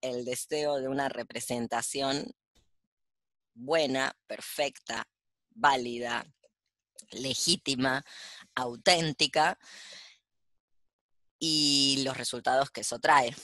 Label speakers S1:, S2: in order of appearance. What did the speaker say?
S1: el deseo de una representación buena, perfecta, válida, legítima, auténtica y los resultados que eso trae.